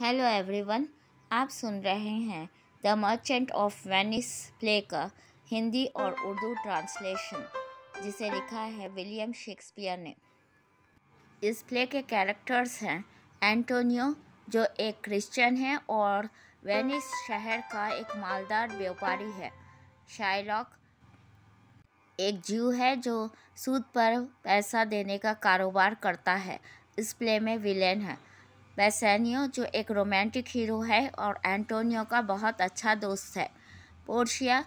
hello everyone आप सुन रहे हैं the merchant of Venice play का हिंदी और उर्दू ट्रांसलेशन जिसे लिखा है विलियम शेक्सपियर ने इस प्ले के कैरेक्टर्स हैं एंटोनियो जो एक क्रिश्चियन है और वेनिस शहर का एक मालदार व्यापारी है शाइलॉक एक जीव है जो सूद पर पैसा देने का कारोबार करता है इस प्ले में विलेन है बेसैनियो जो एक रोमांटिक हीरो है और एंटोनियो का बहुत अच्छा दोस्त है पोर्शिया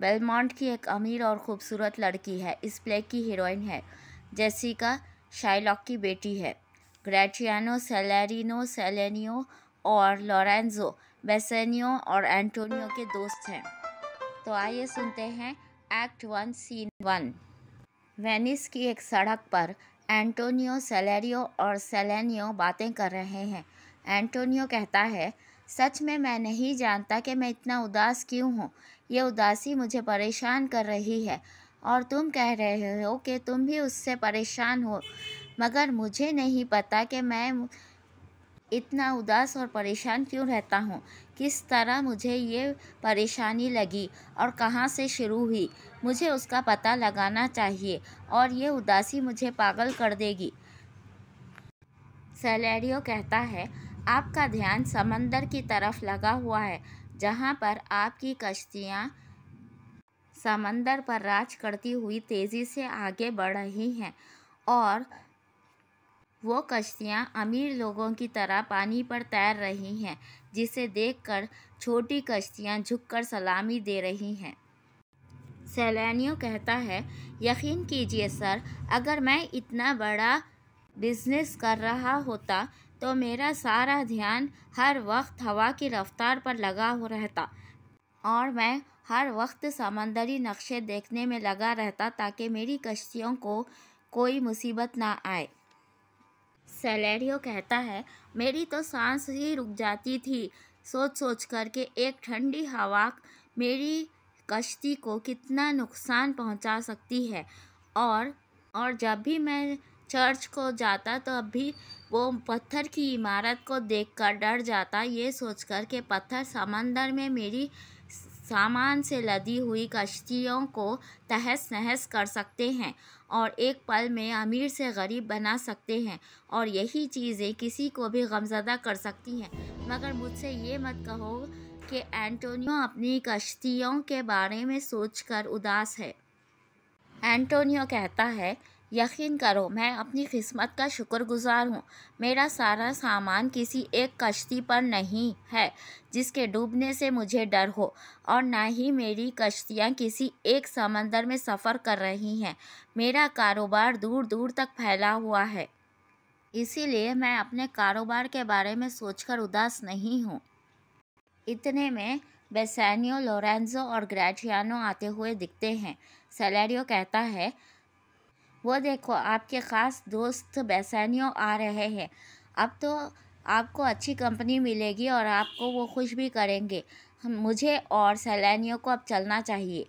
बेलमॉन्ट की एक अमीर और ख़ूबसूरत लड़की है इस प्ले की हीरोइन है जेसिका शाइलॉक की बेटी है ग्रेटियानो सेलेरिनो सेलेनियो और लॉरेंजो बेसैनियो और एंटोनियो के दोस्त हैं तो आइए सुनते हैं act one scene one Venice की एक सड़क पर एंटोनियो सेलेरियो और सेलेनियो बातें कर रहे हैं एंटोनियो कहता है सच में मैं नहीं जानता कि मैं इतना उदास क्यों हूँ ये उदासी मुझे परेशान कर रही है और तुम कह रहे हो कि तुम भी उससे परेशान हो मगर मुझे नहीं पता कि मैं इतना उदास और परेशान क्यों रहता हूँ किस तरह मुझे ये परेशानी लगी और कहाँ से शुरू हुई मुझे उसका पता लगाना चाहिए और ये उदासी मुझे पागल कर देगी सैलेरियो कहता है आपका ध्यान समंदर की तरफ लगा हुआ है जहाँ पर आपकी कश्तियाँ समंदर पर राज करती हुई तेज़ी से आगे बढ़ रही हैं और वो कश्तियाँ अमीर लोगों की तरह पानी पर तैर रही हैं जिसे देखकर छोटी कश्तियाँ झुककर सलामी दे रही हैं सैलानियों कहता है यकीन कीजिए सर अगर मैं इतना बड़ा बिजनेस कर रहा होता तो मेरा सारा ध्यान हर वक्त हवा की रफ्तार पर लगा हो रहता और मैं हर वक्त समंदरी नक्शे देखने में लगा रहता ताकि मेरी कश्तियों को कोई मुसीबत ना आए सेलेरियो कहता है मेरी तो सांस ही रुक जाती थी सोच सोच करके एक ठंडी हवा मेरी कश्ती को कितना नुकसान पहुंचा सकती है और और जब भी मैं चर्च को जाता तो भी वो पत्थर की इमारत को देखकर डर जाता ये सोचकर के पत्थर समंदर में मेरी सामान से लदी हुई कश्तियों को तहस नहस कर सकते हैं और एक पल में अमीर से गरीब बना सकते हैं और यही चीज़ें किसी को भी गमजदा कर सकती हैं मगर मुझसे ये मत कहो कि एंटोनियो अपनी कश्तियों के बारे में सोचकर उदास है एंटोनियो कहता है यकीन करो मैं अपनी किस्मत का शुक्रगुजार हूँ मेरा सारा सामान किसी एक कश्ती पर नहीं है जिसके डूबने से मुझे डर हो और ना ही मेरी कश्तियाँ किसी एक समंदर में सफ़र कर रही हैं मेरा कारोबार दूर दूर तक फैला हुआ है इसीलिए मैं अपने कारोबार के बारे में सोचकर उदास नहीं हूँ इतने में बेसैनियो लोरेंजो और ग्रेचियानो आते हुए दिखते हैं सैलैरियो कहता है वो देखो आपके ख़ास दोस्त बैसानियों आ रहे हैं अब तो आपको अच्छी कंपनी मिलेगी और आपको वो खुश भी करेंगे मुझे और सैलानियों को अब चलना चाहिए